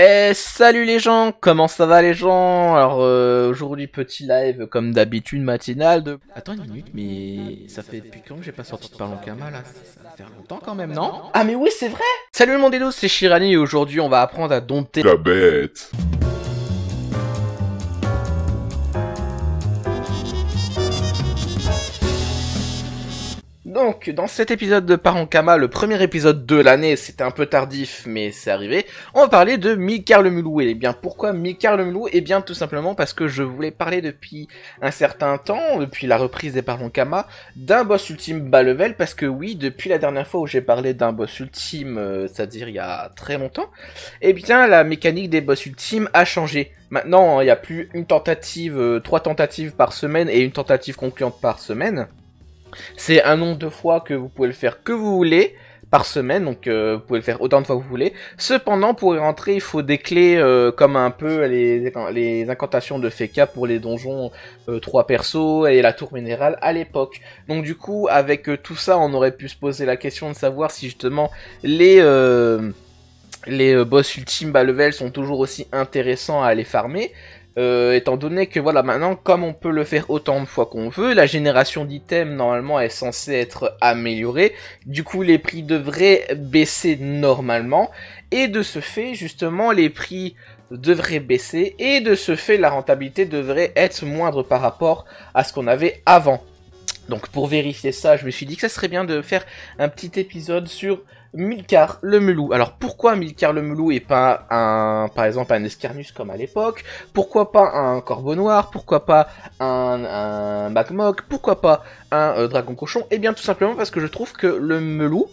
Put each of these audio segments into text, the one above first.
Eh salut les gens, comment ça va les gens Alors euh, aujourd'hui petit live comme d'habitude matinale de... Attends une minute mais ça fait depuis quand que j'ai pas sorti de Parlons Kama là Ça fait longtemps quand même non Ah mais oui c'est vrai Salut le monde et c'est Shirani et aujourd'hui on va apprendre à dompter... La bête Donc, dans cet épisode de Kama, le premier épisode de l'année, c'était un peu tardif, mais c'est arrivé, on va parler de Mikar le Mulou. Et bien, pourquoi Mikar le Mulou Eh bien, tout simplement parce que je voulais parler depuis un certain temps, depuis la reprise des Kama, d'un boss ultime bas level, parce que oui, depuis la dernière fois où j'ai parlé d'un boss ultime, euh, c'est-à-dire il y a très longtemps, et eh bien, la mécanique des boss ultimes a changé. Maintenant, il n'y a plus une tentative, euh, trois tentatives par semaine et une tentative concluante par semaine. C'est un nombre de fois que vous pouvez le faire que vous voulez par semaine, donc euh, vous pouvez le faire autant de fois que vous voulez. Cependant, pour y rentrer, il faut des clés euh, comme un peu les, incantations de Feka pour les donjons 3 euh, persos et la tour minérale à l'époque. Donc du coup, avec tout ça, on aurait pu se poser la question de savoir si justement les boss ultimes bas level sont toujours aussi intéressants à aller farmer. Euh, étant donné que voilà maintenant comme on peut le faire autant de fois qu'on veut, la génération d'items normalement est censée être améliorée, du coup les prix devraient baisser normalement, et de ce fait justement les prix devraient baisser, et de ce fait la rentabilité devrait être moindre par rapport à ce qu'on avait avant. Donc pour vérifier ça, je me suis dit que ça serait bien de faire un petit épisode sur Milcar le Melou. Alors pourquoi Milcar le Melou et pas un, par exemple, un Escarnus comme à l'époque Pourquoi pas un Corbeau Noir Pourquoi pas un, un Pourquoi pas un euh, Dragon Cochon Eh bien tout simplement parce que je trouve que le Melou,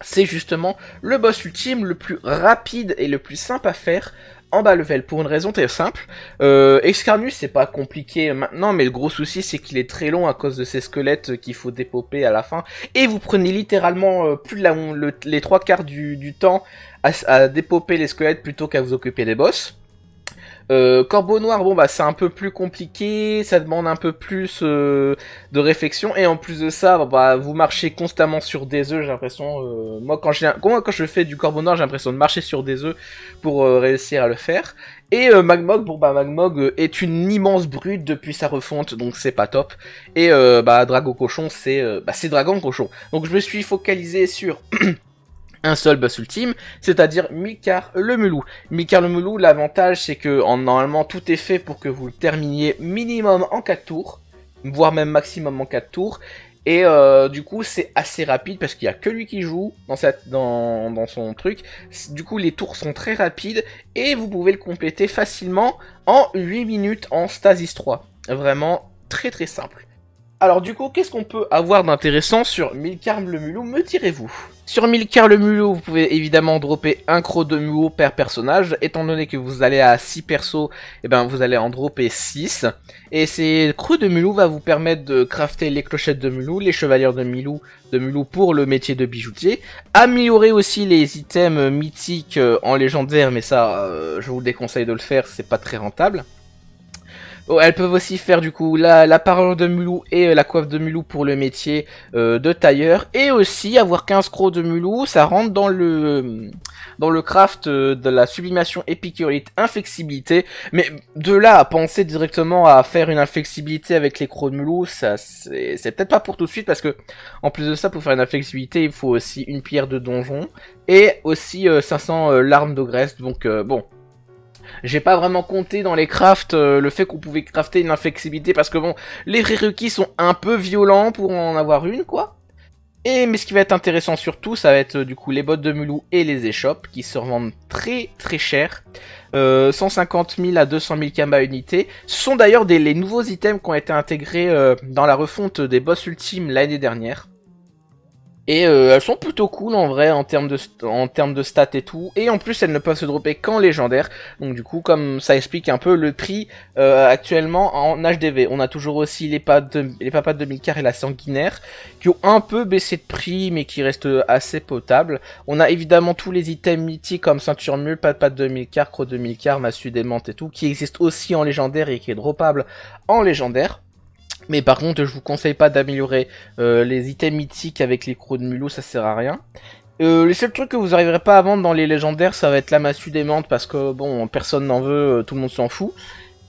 c'est justement le boss ultime, le plus rapide et le plus simple à faire en bas level pour une raison très simple. Euh, c'est pas compliqué maintenant, mais le gros souci, c'est qu'il est très long à cause de ces squelettes qu'il faut dépoper à la fin. Et vous prenez littéralement euh, plus de la, les trois quarts du, du temps à, à dépoper les squelettes plutôt qu'à vous occuper des boss. Euh, Corbeau noir, bon bah c'est un peu plus compliqué, ça demande un peu plus euh, de réflexion et en plus de ça, bah, vous marchez constamment sur des œufs. J'ai l'impression, euh, moi quand quand je fais du Corbeau noir, j'ai l'impression de marcher sur des œufs pour réussir à le faire. Et Magmog, bon bah Magmog est une immense brute depuis sa refonte, donc c'est pas top. Et bah Drago cochon, c'est bah c'est dragon cochon. Donc je me suis focalisé sur un seul boss ultime, c'est-à-dire Mikar le Mulou. Mikar le Mulou, l'avantage c'est que en, normalement tout est fait pour que vous le terminiez minimum en 4 tours, voire même maximum en 4 tours. Et euh, du coup, c'est assez rapide parce qu'il n'y a que lui qui joue dans, son truc. Du coup, les tours sont très rapides et vous pouvez le compléter facilement en 8 minutes en Stasis 3. Vraiment très très simple. Alors du coup, qu'est-ce qu'on peut avoir d'intéressant sur Milkarm le Mulou, me direz-vous sur 1000 le mulot, vous pouvez évidemment dropper un croc de mulot par personnage. Étant donné que vous allez à 6 persos, et eh ben vous allez en dropper 6. Et ces crocs de Mulou va vous permettre de crafter les clochettes de Mulou, les chevaliers de Mulou de pour le métier de bijoutier. Améliorer aussi les items mythiques euh, en légendaire, mais ça euh, je vous déconseille de le faire, c'est pas très rentable. Elles peuvent aussi faire du coup la, la de mulou et euh, la coiffe de mulou pour le métier euh, de tailleur. Et aussi avoir 15 crocs de mulou, ça rentre dans le dans craft euh, de la sublimation épicurite inflexibilité. Mais de là à penser directement à faire une inflexibilité avec les crocs de mulou, ça c'est peut-être pas pour tout de suite parce que en plus de ça, pour faire une inflexibilité, il faut aussi une pierre de donjon et aussi 500 larmes de Donc bon, j'ai pas vraiment compté dans les crafts euh, le fait qu'on pouvait crafter une inflexibilité parce que bon, les prérequis sont un peu violents pour en avoir une quoi. Et mais ce qui va être intéressant surtout, ça va être euh, du coup les bottes de mulou et les échoppes qui se revendent très très cher. Euh, 150 000 à 200 000 kamas unités. Ce sont d'ailleurs les nouveaux items qui ont été intégrés euh, dans la refonte des boss ultimes l'année dernière. Et euh, elles sont plutôt cool en vrai en termes, de en de stats et tout. Et en plus elles ne peuvent se dropper qu'en légendaire. Donc du coup comme ça explique un peu le prix euh, actuellement en HDV. On a toujours aussi les, pas de, les papas de et la sanguinaire qui ont un peu baissé de prix mais qui restent assez potables. On a évidemment tous les items mythiques comme ceinture mule, papa de car cro 2000 k massue démente et tout qui existent aussi en légendaire et qui est droppable en légendaire. Mais par contre, je vous conseille pas d'améliorer euh, les items mythiques avec les crocs de mulot, ça sert à rien. Euh, les seuls trucs que vous arriverez pas à vendre dans les légendaires, ça va être la massue des parce que bon, personne n'en veut, euh, tout le monde s'en fout.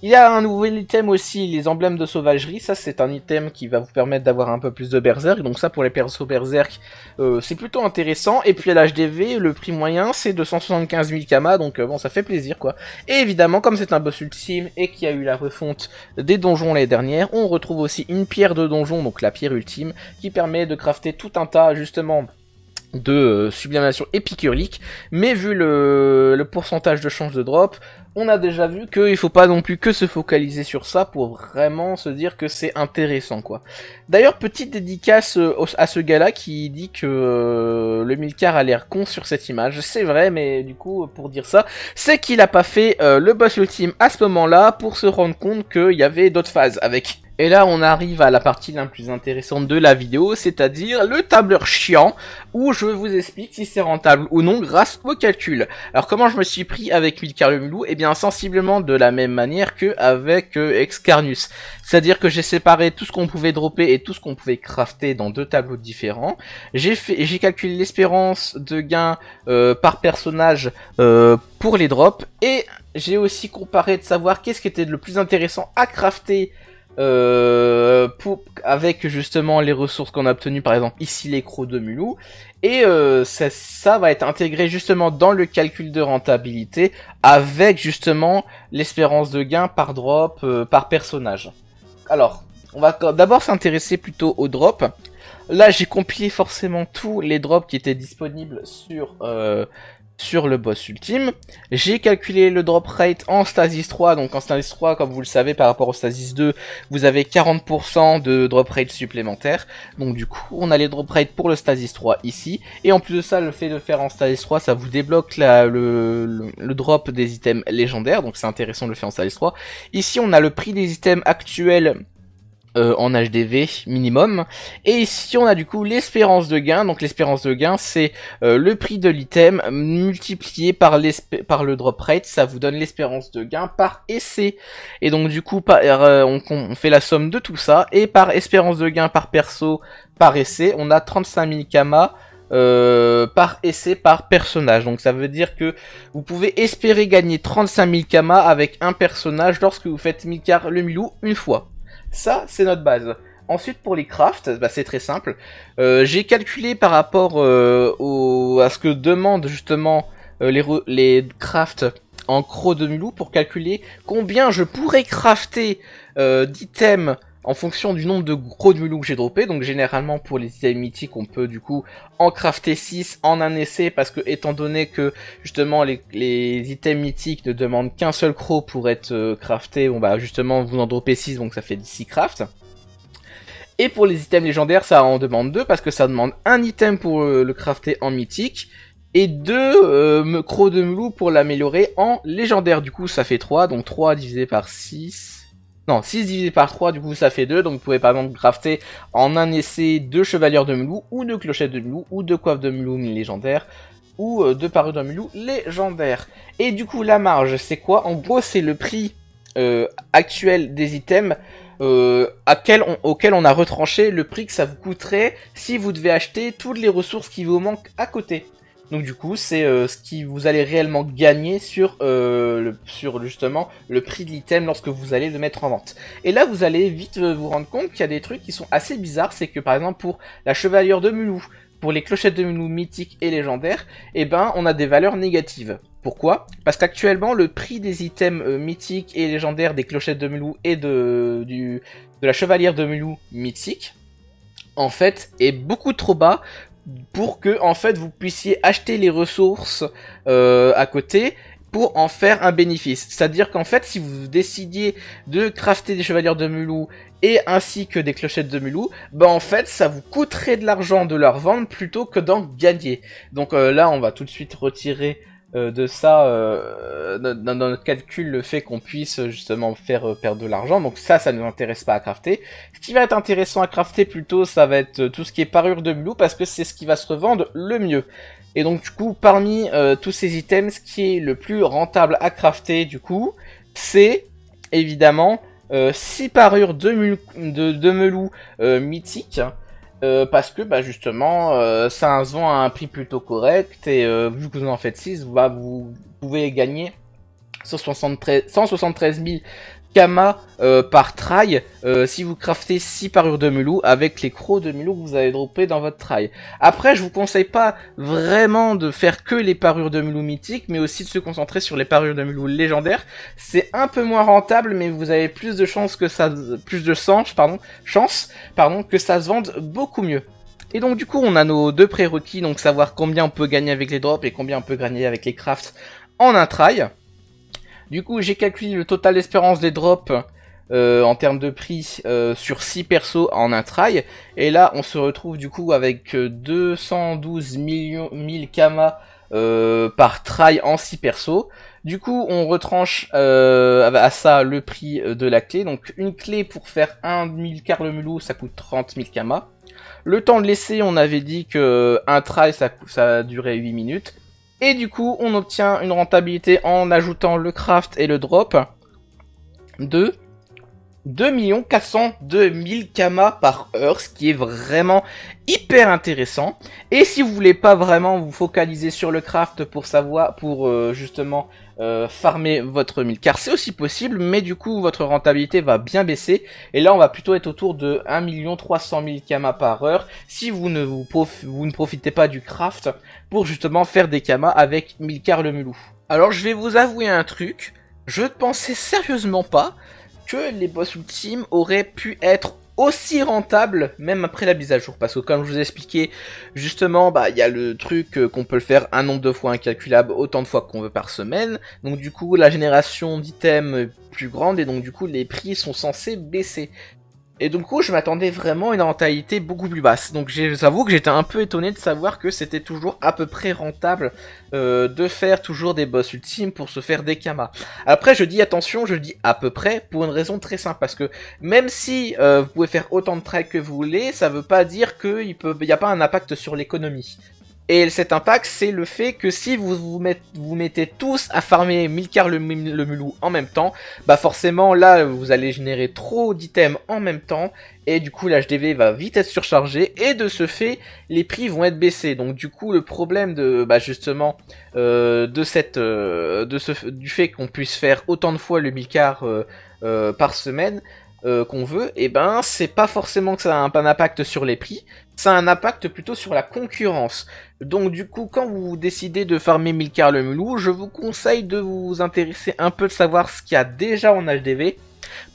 Il y a un nouvel item aussi, les emblèmes de sauvagerie. Ça, c'est un item qui va vous permettre d'avoir un peu plus de berserk. Donc ça, pour les persos berserk, euh, c'est plutôt intéressant. Et puis à l'HDV, le prix moyen, c'est 275 000 kamas. Donc euh, bon, ça fait plaisir, quoi. Et évidemment, comme c'est un boss ultime et qu'il y a eu la refonte des donjons l'année dernière, on retrouve aussi une pierre de donjon, donc la pierre ultime, qui permet de crafter tout un tas, justement de euh, sublimation épicurique, mais vu le, pourcentage de chance de drop, on a déjà vu qu'il ne faut pas non plus que se focaliser sur ça pour vraiment se dire que c'est intéressant quoi. D'ailleurs petite dédicace euh, à ce gars là qui dit que euh, le Milcar a l'air con sur cette image, c'est vrai mais du coup pour dire ça, c'est qu'il a pas fait euh, le boss ultime à ce moment là pour se rendre compte qu'il y avait d'autres phases avec. Et là, on arrive à la partie la plus intéressante de la vidéo, c'est-à-dire le tableur chiant, où je vous explique si c'est rentable ou non grâce aux calculs. Alors comment je me suis pris avec Lou Eh bien, sensiblement de la même manière que avec euh, Excarnus. C'est-à-dire que j'ai séparé tout ce qu'on pouvait dropper et tout ce qu'on pouvait crafter dans deux tableaux différents. J'ai fait, j'ai calculé l'espérance de gain euh, par personnage euh, pour les drops et j'ai aussi comparé de savoir qu'est-ce qui était le plus intéressant à crafter euh, avec justement les ressources qu'on a obtenues, par exemple ici les crocs de mulou, et euh, ça, va être intégré justement dans le calcul de rentabilité avec justement l'espérance de gain par drop, euh, par personnage. Alors, on va d'abord s'intéresser plutôt aux drops. Là, j'ai compilé forcément tous les drops qui étaient disponibles sur, euh, sur le boss ultime. J'ai calculé le drop rate en Stasis 3, donc en Stasis 3, comme vous le savez, par rapport au Stasis 2, vous avez 40% de drop rate supplémentaire. Donc du coup, on a les drop rates pour le Stasis 3 ici, et en plus de ça, le fait de faire en Stasis 3, ça vous débloque le, le, drop des items légendaires, donc c'est intéressant de le faire en Stasis 3. Ici, on a le prix des items actuels euh, en HDV minimum. Et ici on a du coup l'espérance de gain. Donc l'espérance de gain c'est euh, le prix de l'item multiplié par, par le drop rate. Ça vous donne l'espérance de gain par essai. Et donc du coup par, euh, on, fait la somme de tout ça. Et par espérance de gain par perso par essai on a 35 000 kamas. par essai par personnage. Donc ça veut dire que vous pouvez espérer gagner 35 000 kamas avec un personnage lorsque vous faites Mikar le Milou une fois. Ça, c'est notre base. Ensuite, pour les crafts, bah, c'est très simple. Euh, j'ai calculé par rapport euh, à ce que demandent justement euh, les, les, crafts en croc de mulou pour calculer combien je pourrais crafter d'items en fonction du nombre de gros moulou que j'ai droppé. Donc généralement pour les items mythiques on peut du coup en crafter 6 en un essai parce que étant donné que justement les, items mythiques ne demandent qu'un seul croc pour être euh, crafté, bon bah justement vous en dropez 6 donc ça fait 6 crafts. Et pour les items légendaires ça en demande 2 parce que ça demande un item pour euh, le crafter en mythique et deux euh, crocs de mulou pour l'améliorer en légendaire. Du coup ça fait 3 donc 3 divisé par 6 non, 6 divisé par 3, du coup ça fait 2, donc vous pouvez par exemple crafter en un essai 2 chevaliers de mulou, ou 2 clochettes de mulou, ou 2 coiffes de melou légendaires, ou 2 euh, parures de mulou légendaires. Et du coup la marge, c'est quoi En gros c'est le prix euh, actuel des items euh, auquel on a retranché le prix que ça vous coûterait si vous devez acheter toutes les ressources qui vous manquent à côté. Donc du coup, c'est euh, ce qui vous allez réellement gagner sur, euh, le, sur justement le prix de l'item lorsque vous allez le mettre en vente. Et là, vous allez vite euh, vous rendre compte qu'il y a des trucs qui sont assez bizarres. C'est que par exemple pour la chevalure de Mulou, pour les clochettes de Mulou mythiques et légendaires, eh ben on a des valeurs négatives. Pourquoi Parce qu'actuellement, le prix des items mythiques et légendaires des clochettes de Mulou et de, du, de la chevalière de Mulou mythique, en fait, est beaucoup trop bas pour que en fait vous puissiez acheter les ressources euh, à côté pour en faire un bénéfice. C'est-à-dire qu'en fait, si vous décidiez de crafter des chevaliers de mulou et ainsi que des clochettes de mulou, bah ben, en fait, ça vous coûterait de l'argent de leur vendre plutôt que d'en gagner. Donc euh, là, on va tout de suite retirer euh, de ça euh, dans, notre calcul le fait qu'on puisse justement faire euh, perdre de l'argent. Donc ça, ça ne nous intéresse pas à crafter. Ce qui va être intéressant à crafter plutôt, ça va être tout ce qui est parure de melou parce que c'est ce qui va se revendre le mieux. Et donc du coup, parmi tous ces items, ce qui est le plus rentable à crafter du coup, c'est évidemment 6 parures de, de, de melou mythique euh, parce que bah, justement, euh, ça se vend à un prix plutôt correct, et euh, vu que vous en faites 6, bah, vous pouvez gagner 173, 000... Kama euh, par trail euh, si vous craftez 6 parures de mulou avec les crocs de mulou que vous avez droppé dans votre trail. Après, je vous conseille pas vraiment de faire que les parures de mulou mythiques, mais aussi de se concentrer sur les parures de mulou légendaires. C'est un peu moins rentable, mais vous avez plus de chances que ça, plus de pardon, chance, pardon, que ça se vende beaucoup mieux. Et donc du coup, on a nos deux prérequis, donc savoir combien on peut gagner avec les drops et combien on peut gagner avec les crafts en un trail. Du coup, j'ai calculé le total d'espérance des drops euh, en termes de prix euh, sur 6 persos en un try. Et là, on se retrouve du coup avec 212 euh, millions, 1000 Kama par try en 6 persos. Du coup, on retranche à ça le prix de la clé. Donc, une clé pour faire 1 000 ça coûte 30 000 Kama. Le temps de l'essai, on avait dit que un try, ça, ça durait 8 minutes. Et du coup, on obtient une rentabilité en ajoutant le craft et le drop de 2 402 000 kamas par heure, ce qui est vraiment hyper intéressant. Et si vous voulez pas vraiment vous focaliser sur le craft pour savoir, pour euh, justement euh, farmer votre 1000 car c'est aussi possible, mais du coup votre rentabilité va bien baisser. Et là on va plutôt être autour de 1 300 000 kamas par heure si vous ne, vous, ne profitez pas du craft pour justement faire des kamas avec 1000 le mulou. Alors je vais vous avouer un truc, je ne pensais sérieusement pas que les boss ultimes auraient pu être aussi rentables même après la mise à jour parce que comme je vous ai expliqué justement bah il y a le truc euh, qu'on peut le faire un nombre de fois incalculable autant de fois qu'on veut par semaine donc du coup la génération d'items plus grande et donc du coup les prix sont censés baisser et du coup, je m'attendais vraiment à une rentabilité beaucoup plus basse. Donc j'avoue que j'étais un peu étonné de savoir que c'était toujours à peu près rentable euh, de faire toujours des boss ultimes pour se faire des kamas. Après, je dis attention, je dis à peu près pour une raison très simple. Parce que même si euh, vous pouvez faire autant de trades que vous voulez, ça veut pas dire qu'il n'y peut... a pas un impact sur l'économie. Et cet impact, c'est le fait que si vous vous, mettez tous à farmer 1000 le, le mulou en même temps, bah forcément là vous allez générer trop d'items en même temps, et du coup l'HDV va vite être surchargé, et de ce fait les prix vont être baissés. Donc du coup le problème de bah, justement euh, de cette euh, du fait qu'on puisse faire autant de fois le 1000 euh, par semaine, euh, qu'on veut, et eh ben c'est pas forcément que ça a un, impact sur les prix, ça a un impact plutôt sur la concurrence. Donc du coup, quand vous décidez de farmer Milcar le mulou, je vous conseille de vous intéresser un peu de savoir ce qu'il y a déjà en HDV,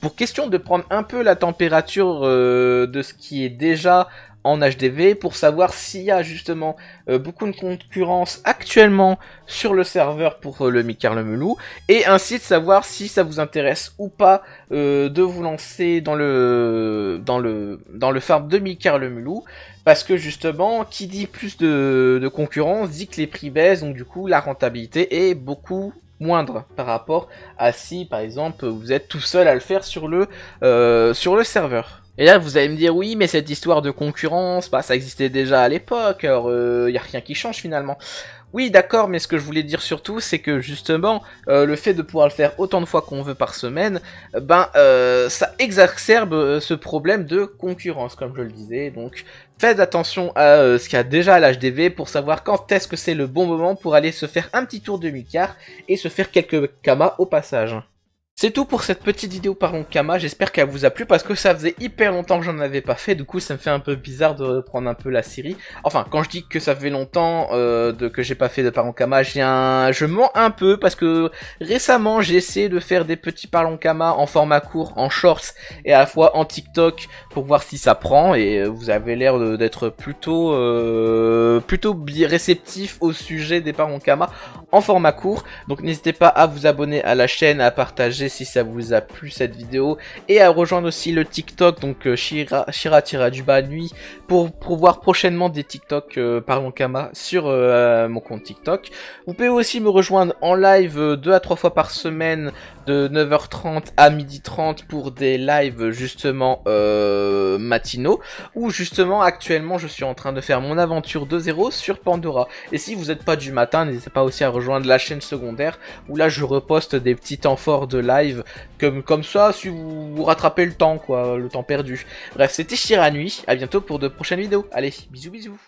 pour question de prendre un peu la température euh, de ce qui est déjà en HDV pour savoir s'il y a justement euh, beaucoup de concurrence actuellement sur le serveur pour euh, le Mikar le Melou et ainsi de savoir si ça vous intéresse ou pas euh, de vous lancer dans le dans le dans le farm de Mikar le parce que justement qui dit plus de, de concurrence dit que les prix baissent donc du coup la rentabilité est beaucoup moindre par rapport à si par exemple vous êtes tout seul à le faire sur le sur le serveur. Et là, vous allez me dire, oui, mais cette histoire de concurrence, bah, ça existait déjà à l'époque, alors il euh, a rien qui change finalement. Oui, d'accord, mais ce que je voulais dire surtout, c'est que justement, euh, le fait de pouvoir le faire autant de fois qu'on veut par semaine, ben, euh, ça exacerbe ce problème de concurrence, comme je le disais. Donc, faites attention à ce qu'il y a déjà à l'HDV pour savoir quand est-ce que c'est le bon moment pour aller se faire un petit tour de mi-quart et se faire quelques kamas au passage. C'est tout pour cette petite vidéo parlons Kama, j'espère qu'elle vous a plu parce que ça faisait hyper longtemps que j'en avais pas fait, du coup ça me fait un peu bizarre de reprendre un peu la série. Enfin, quand je dis que ça fait longtemps euh, de, que j'ai pas fait de parlons Kama, je mens un peu parce que récemment j'ai essayé de faire des petits parlons Kama en format court, en shorts et à la fois en TikTok pour voir si ça prend et euh, vous avez l'air d'être plutôt euh, plutôt réceptif au sujet des parlons Kama en format court. Donc n'hésitez pas à vous abonner à la chaîne, à partager si ça vous a plu cette vidéo et à rejoindre aussi le TikTok donc euh, Shira Shira tira du bas nuit pour, voir prochainement des TikTok euh, par mon Kama sur euh, mon compte TikTok. Vous pouvez aussi me rejoindre en live deux à trois fois par semaine de 9h30 à 12h30 pour des lives justement matinaux où justement actuellement je suis en train de faire mon aventure 2-0 sur Pandora. Et si vous n'êtes pas du matin, n'hésitez pas aussi à rejoindre la chaîne secondaire où là je reposte des petits temps forts de live comme, comme ça, si vous, rattrapez le temps, quoi, le temps perdu. Bref, c'était nuit. À bientôt pour de prochaines vidéos. Allez, bisous, bisous.